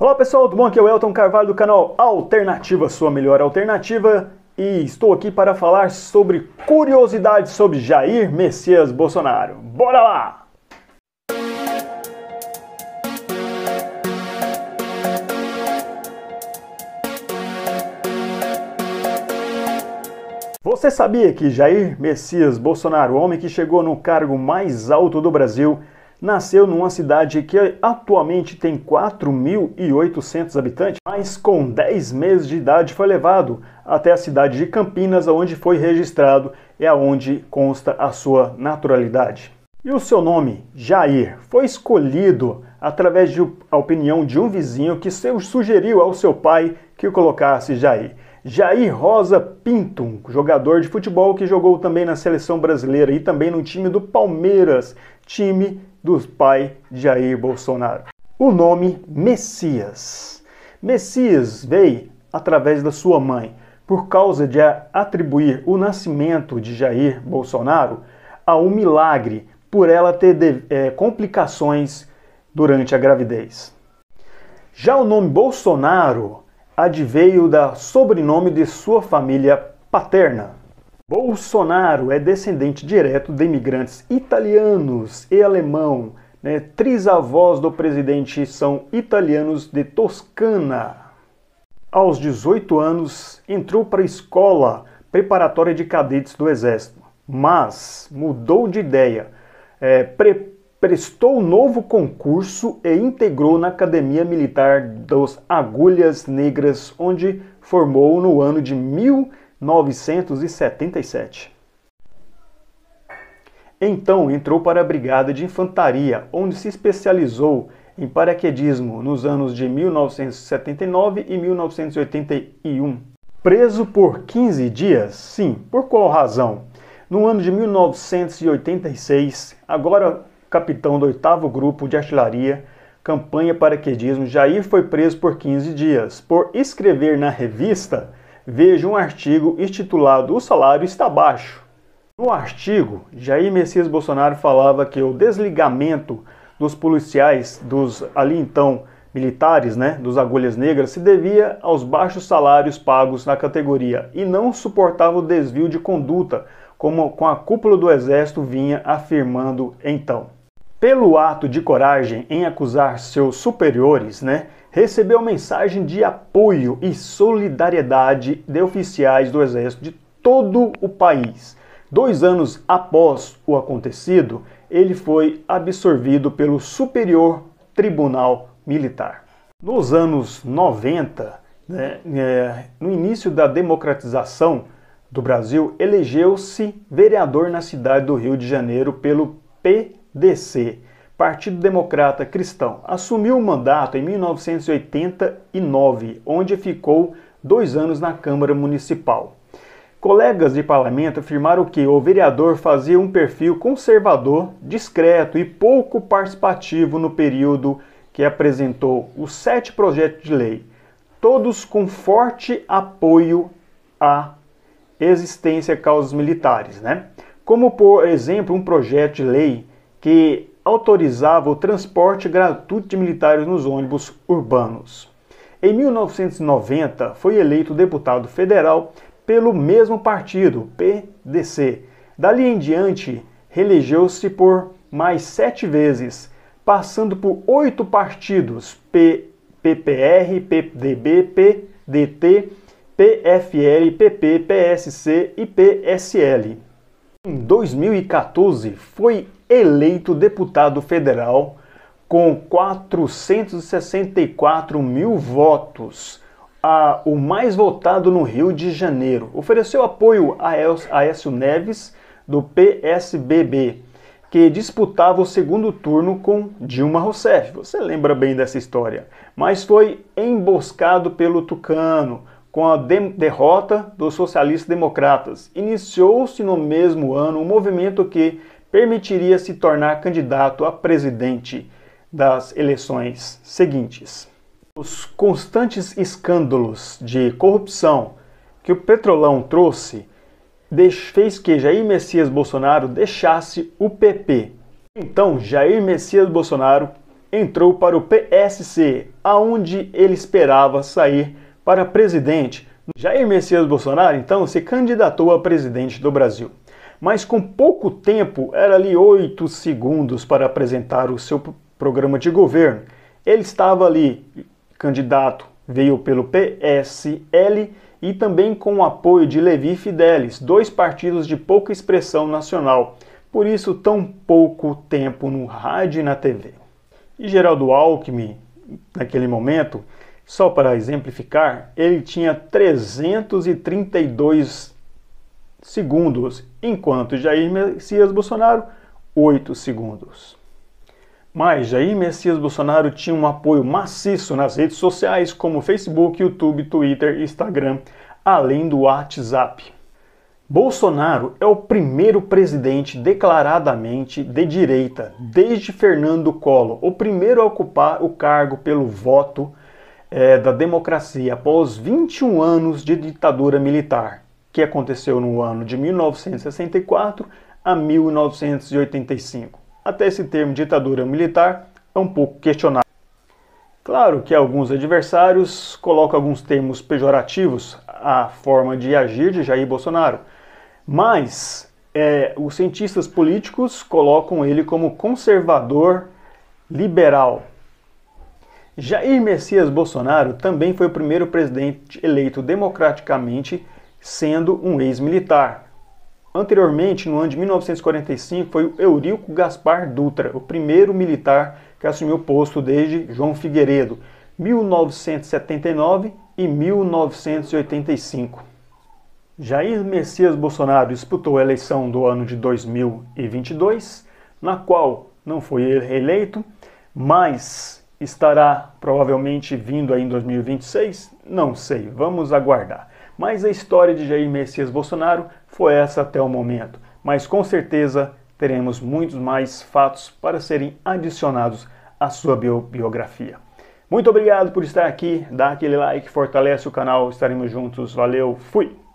Olá pessoal, tudo bom? Aqui é o Elton Carvalho do canal Alternativa, sua melhor alternativa, e estou aqui para falar sobre curiosidades sobre Jair Messias Bolsonaro. Bora lá! Você sabia que Jair Messias Bolsonaro, o homem que chegou no cargo mais alto do Brasil, nasceu numa cidade que atualmente tem 4.800 habitantes, mas com 10 meses de idade foi levado até a cidade de Campinas, onde foi registrado, é onde consta a sua naturalidade. E o seu nome, Jair, foi escolhido através da opinião de um vizinho que sugeriu ao seu pai que o colocasse Jair. Jair Rosa Pinto, um jogador de futebol que jogou também na seleção brasileira e também no time do Palmeiras, time do pai de Jair Bolsonaro. O nome Messias. Messias veio através da sua mãe, por causa de atribuir o nascimento de Jair Bolsonaro a um milagre, por ela ter de, é, complicações durante a gravidez. Já o nome Bolsonaro adveio da sobrenome de sua família paterna, Bolsonaro é descendente direto de imigrantes italianos e alemão. Né? Trisavós do presidente são italianos de Toscana. Aos 18 anos, entrou para a escola preparatória de cadetes do Exército, mas mudou de ideia. É, pre prestou novo concurso e integrou na Academia Militar dos Agulhas Negras, onde formou no ano de 1900 977. Então entrou para a Brigada de Infantaria, onde se especializou em paraquedismo nos anos de 1979 e 1981. Preso por 15 dias? Sim, por qual razão? No ano de 1986, agora capitão do 8 Grupo de Artilharia, campanha paraquedismo, Jair foi preso por 15 dias por escrever na revista veja um artigo intitulado O Salário Está Baixo. No artigo, Jair Messias Bolsonaro falava que o desligamento dos policiais, dos ali então militares, né, dos agulhas negras, se devia aos baixos salários pagos na categoria e não suportava o desvio de conduta, como com a cúpula do Exército vinha afirmando então. Pelo ato de coragem em acusar seus superiores, né, recebeu mensagem de apoio e solidariedade de oficiais do Exército de todo o país. Dois anos após o acontecido, ele foi absorvido pelo Superior Tribunal Militar. Nos anos 90, né, é, no início da democratização do Brasil, elegeu-se vereador na cidade do Rio de Janeiro pelo PDC. Partido Democrata Cristão, assumiu o mandato em 1989, onde ficou dois anos na Câmara Municipal. Colegas de parlamento afirmaram que o vereador fazia um perfil conservador, discreto e pouco participativo no período que apresentou os sete projetos de lei, todos com forte apoio à existência de causas militares, né? Como, por exemplo, um projeto de lei que autorizava o transporte gratuito de militares nos ônibus urbanos. Em 1990, foi eleito deputado federal pelo mesmo partido, PDC. Dali em diante, reelegeu-se por mais sete vezes, passando por oito partidos: P, PPR, PDB, PDT, PFL, PP, PSC e PSL. Em 2014, foi eleito deputado federal com 464 mil votos, a, o mais votado no Rio de Janeiro. Ofereceu apoio a Aécio Neves, do PSBB, que disputava o segundo turno com Dilma Rousseff. Você lembra bem dessa história. Mas foi emboscado pelo Tucano com a de derrota dos socialistas democratas. Iniciou-se no mesmo ano um movimento que permitiria se tornar candidato a presidente das eleições seguintes. Os constantes escândalos de corrupção que o Petrolão trouxe fez que Jair Messias Bolsonaro deixasse o PP. Então, Jair Messias Bolsonaro entrou para o PSC, aonde ele esperava sair para presidente. Jair Messias Bolsonaro, então, se candidatou a presidente do Brasil mas com pouco tempo, era ali oito segundos para apresentar o seu programa de governo. Ele estava ali, candidato, veio pelo PSL e também com o apoio de Levi Fidelis, dois partidos de pouca expressão nacional. Por isso, tão pouco tempo no rádio e na TV. E Geraldo Alckmin, naquele momento, só para exemplificar, ele tinha 332 segundos, enquanto Jair Messias Bolsonaro, 8 segundos. Mas Jair Messias Bolsonaro tinha um apoio maciço nas redes sociais como Facebook, YouTube, Twitter, Instagram, além do WhatsApp. Bolsonaro é o primeiro presidente declaradamente de direita, desde Fernando Collor, o primeiro a ocupar o cargo pelo voto é, da democracia após 21 anos de ditadura militar que aconteceu no ano de 1964 a 1985. Até esse termo ditadura militar é um pouco questionável. Claro que alguns adversários colocam alguns termos pejorativos à forma de agir de Jair Bolsonaro, mas é, os cientistas políticos colocam ele como conservador liberal. Jair Messias Bolsonaro também foi o primeiro presidente eleito democraticamente sendo um ex-militar. Anteriormente, no ano de 1945, foi o Eurico Gaspar Dutra, o primeiro militar que assumiu o posto desde João Figueiredo, 1979 e 1985. Jair Messias Bolsonaro disputou a eleição do ano de 2022, na qual não foi reeleito, mas estará provavelmente vindo aí em 2026? Não sei, vamos aguardar. Mas a história de Jair Messias Bolsonaro foi essa até o momento. Mas com certeza teremos muitos mais fatos para serem adicionados à sua bio biografia. Muito obrigado por estar aqui, dá aquele like, fortalece o canal, estaremos juntos. Valeu, fui!